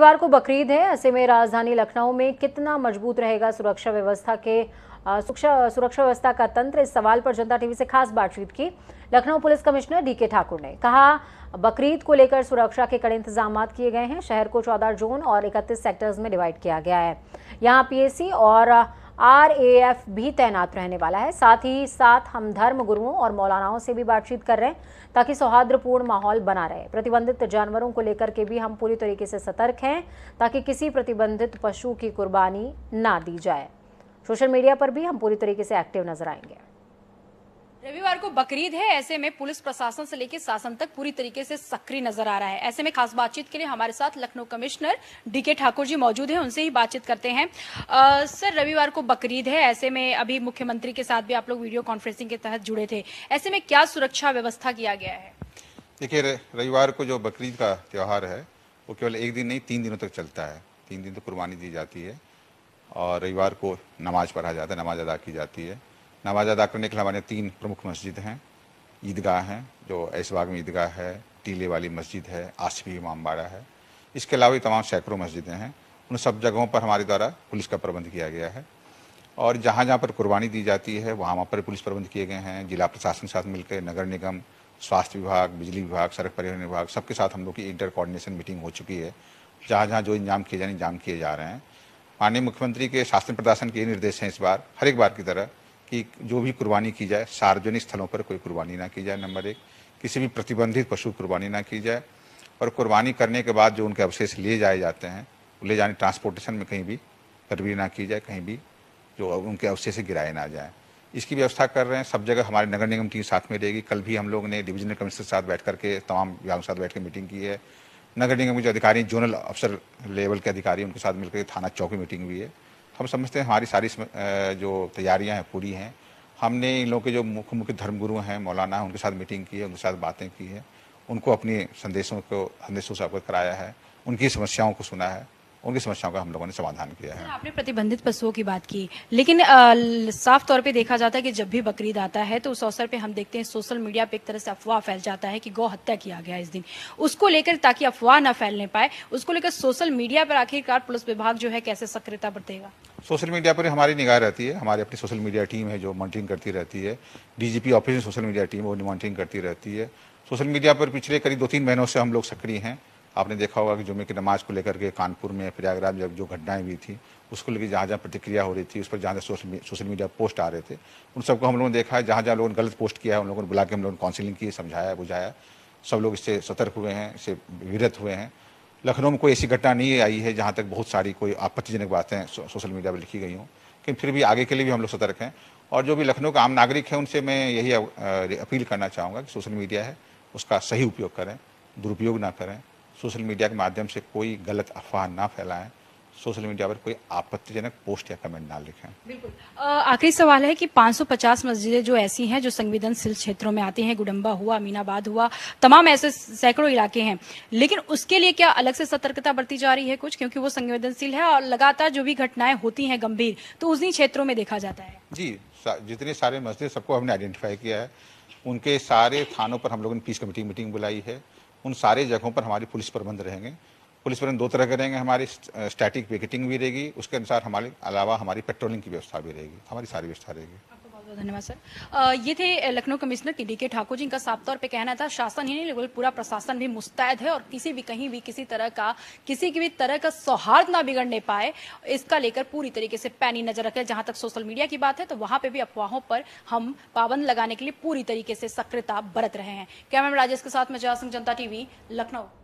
रविवार को बकरीद है ऐसे में राजधानी लखनऊ में कितना मजबूत रहेगा सुरक्षा व्यवस्था के सुरक्षा सुरक्षा व्यवस्था का तंत्र इस सवाल पर जनता टीवी से खास बातचीत की Lucknow police commissioner DK Thakur ने कहा बकरीद को लेकर सुरक्षा के कड़े इंतजाम किए गए हैं शहर को चौदह जोन और इकतीस सेक्टर्स में डिवाइड किया गया है यहाँ पीएसी और एफ भी तैनात रहने वाला है साथ ही साथ हम धर्म गुरुओं और मौलानाओं से भी बातचीत कर रहे हैं ताकि सौहार्दपूर्ण माहौल बना रहे प्रतिबंधित जानवरों को लेकर के भी हम पूरी तरीके से सतर्क हैं ताकि किसी प्रतिबंधित पशु की कुर्बानी ना दी जाए सोशल मीडिया पर भी हम पूरी तरीके से एक्टिव नजर आएंगे रविवार को बकरीद है ऐसे में पुलिस प्रशासन से लेकर शासन तक पूरी तरीके से सक्रिय नजर आ रहा है ऐसे में खास बातचीत के लिए हमारे साथ लखनऊ कमिश्नर डीके ठाकुर जी मौजूद है उनसे ही बातचीत करते हैं आ, सर रविवार को बकरीद है ऐसे में अभी मुख्यमंत्री के साथ भी आप लोग वीडियो कॉन्फ्रेंसिंग के तहत जुड़े थे ऐसे में क्या सुरक्षा व्यवस्था किया गया है देखिये रविवार को जो बकरीद का त्यौहार है वो केवल एक दिन नहीं तीन दिनों तक चलता है तीन दिन तो कुर्बानी दी जाती है और रविवार को नमाज पढ़ा जाता है नमाज अदा की जाती है नमाज़ अदा करने के लिए हमारे तीन प्रमुख मस्जिद हैं ईदगाह हैं जो ऐसबाग में ईदगाह है टीले वाली मस्जिद है आसफी इमामबाड़ा है इसके अलावा भी तमाम सैकड़ों मस्जिदें हैं उन सब जगहों पर हमारे द्वारा पुलिस का प्रबंध किया गया है और जहाँ जहाँ पर कुर्बानी दी जाती है वहाँ वहाँ पर पुलिस प्रबंध किए गए हैं जिला प्रशासन के साथ मिलकर नगर निगम स्वास्थ्य विभाग बिजली विभाग सड़क परिवहन विभाग सबके साथ हम लोग की इंटर कोऑर्डिनेशन मीटिंग हो चुकी है जहाँ जहाँ जो इंजाम किए जाने इंजाम किए जा रहे हैं माननीय मुख्यमंत्री के शासन प्रशासन के निर्देश हैं इस बार हर एक बार की तरह कि जो भी कुर्बानी की जाए सार्वजनिक स्थलों पर कोई कुर्बानी ना की जाए नंबर एक किसी भी प्रतिबंधित पशु कुर्बानी ना की जाए और कुर्बानी करने के बाद जो उनके अवशेष लिए जाए जाते हैं ले जाने ट्रांसपोर्टेशन में कहीं भी तरवीर ना की जाए कहीं भी जो उनके अवशेष गिराए ना जाए इसकी व्यवस्था कर रहे हैं सब जगह हमारे नगर निगम टीम साथ में रहेगी कल भी हम लोग ने डिविजनल कमिश्नर साथ बैठ करके तमाम विभागों के साथ बैठ कर मीटिंग की है नगर निगम के जो अधिकारी जोनल अफसर लेवल के अधिकारी उनके साथ मिलकर थाना चौकी मीटिंग हुई है हम समझते हैं हमारी सारी जो तैयारियाँ हैं पूरी हैं हमने इन लोगों के जो मुख्य मुख्य धर्मगुरु हैं मौलाना हैं उनके साथ मीटिंग की है उनके साथ बातें की है उनको अपने संदेशों को संदेशों से अवगत कराया है उनकी समस्याओं को सुना है उनकी समस्याओं का हम लोगों ने समाधान किया है आपने प्रतिबंधित पशुओं की बात की लेकिन आ, साफ तौर पे देखा जाता है कि जब भी बकरीद आता है तो उस अवसर पे हम देखते हैं सोशल मीडिया पे एक तरह से अफवाह फैल जाता है कि गौ हत्या किया गया इस दिन उसको लेकर ताकि अफवाह ना फैलने पाए उसको लेकर सोशल मीडिया पर आखिरकार पुलिस विभाग जो है कैसे सक्रियता बरतेगा सोशल मीडिया पर हमारी निगाह रहती है हमारी अपनी सोशल मीडिया टीम है जो मॉनिटरिंग करती रहती है डीजीपी ऑफिस में सोशल मीडिया टीम वो मॉनिटरिंग करती रहती है सोशल मीडिया पर पिछले करीब दो तीन महीनों से हम लोग सक्रिय हैं आपने देखा होगा कि जुमे की नमाज को लेकर के कानपुर में प्रयागराज में जो घटनाएं हुई थी उसको लेकर जहाँ जहाँ प्रतिक्रिया हो रही थी उस पर जहाँ जहाँ सोशल मीडिया पोस्ट आ रहे थे उन सबको हम लोगों ने देखा है जहाँ जहाँ लोगों ने गलत पोस्ट किया है उन लोगों ने बुला के हम लोगों ने काउंसिलिंग की समझाया बुझाया सब लोग इससे सतर्क हुए हैं इससे विरत हुए हैं लखनऊ में कोई ऐसी घटना नहीं आई है जहाँ तक बहुत सारी कोई आपत्तिजनक बातें सोशल मीडिया पर लिखी गई हूँ लेकिन फिर भी आगे के लिए भी हम लोग सतर्क हैं और जो भी लखनऊ का आम नागरिक है उनसे मैं यही अपील करना चाहूँगा कि सोशल मीडिया है उसका सही उपयोग करें दुरुपयोग ना करें सोशल मीडिया के माध्यम से कोई गलत अफवाह ना फैलाएं सोशल मीडिया पर कोई आपत्तिजनक पोस्ट या कमेंट ना लिखें बिल्कुल आखिरी सवाल है कि 550 मस्जिदें जो ऐसी हैं जो संवेदनशील क्षेत्रों में आती हैं गुडम्बा हुआ अमीनाबाद हुआ तमाम ऐसे सैकड़ों इलाके हैं लेकिन उसके लिए क्या अलग से सतर्कता बरती जा रही है कुछ क्योंकि वो संवेदनशील है और लगातार जो भी घटनाएं होती हैं गंभीर तो उन्हीं क्षेत्रों में देखा जाता है जी जितने सारे मस्जिद सबको हमने आइडेंटिफाई किया है उनके सारे थानों पर हम लोगों ने पीस कमेटी मीटिंग बुलाई है उन सारे जगहों पर हमारी पुलिस प्रबंध रहेंगे पुलिस प्रबंध दो तरह के रहेंगे हमारी स्टैटिक पिकेटिंग भी रहेगी उसके अनुसार हमारे अलावा हमारी पेट्रोलिंग की व्यवस्था भी रहेगी हमारी सारी व्यवस्था रहेगी धन्यवाद सर ये थे लखनऊ कमिश्नर के डी के ठाकुर जी का साफ तौर पे कहना था शासन ही नहीं लेकिन पूरा प्रशासन भी मुस्तैद है और किसी भी कहीं भी किसी तरह का किसी की भी तरह का सौहार्द ना बिगड़ने पाए इसका लेकर पूरी तरीके से पैनी नजर रखे जहां तक सोशल मीडिया की बात है तो वहां पर भी अफवाहों पर हम पाबंद लगाने के लिए पूरी तरीके से सक्रियता बरत रहे हैं कैमरा राजेश के साथ मैं जया सिंह जनता टीवी लखनऊ